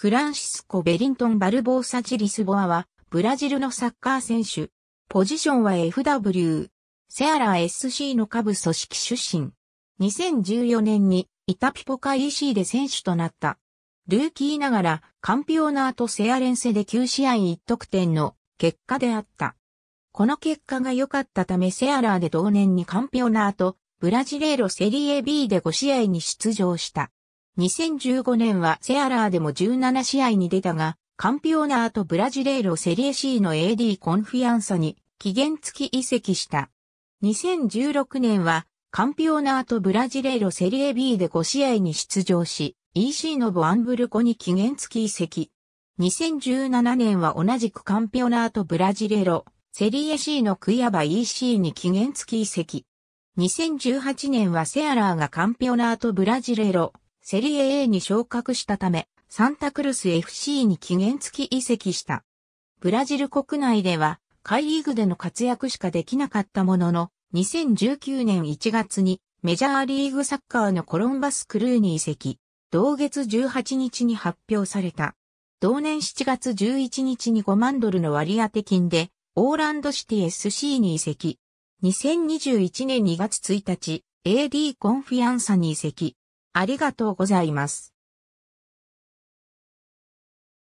フランシスコ・ベリントン・バルボーサ・チリスボアは、ブラジルのサッカー選手。ポジションは FW。セアラー SC の下部組織出身。2014年にイタピポカ EC で選手となった。ルーキーながらカンピオナーとセアレンセで9試合1得点の結果であった。この結果が良かったためセアラーで同年にカンピオナーとブラジレーロセリエ B で5試合に出場した。2015年はセアラーでも17試合に出たが、カンピオナーとブラジレーロセリエ C の AD コンフィアンサに期限付き移籍した。2016年はカンピオナーとブラジレーロセリエ B で5試合に出場し、EC のボアンブルコに期限付き移籍。2017年は同じくカンピオナーとブラジレーロ、セリエ C のクイアバ EC に期限付き移籍。2018年はセアラーがカンピオナーとブラジレロ、セリエ A に昇格したため、サンタクルス FC に期限付き移籍した。ブラジル国内では、海リーグでの活躍しかできなかったものの、2019年1月にメジャーリーグサッカーのコロンバスクルーに移籍、同月18日に発表された。同年7月11日に5万ドルの割当金で、オーランドシティ SC に移籍。2021年2月1日、AD コンフィアンサに移籍。ありがとうございます。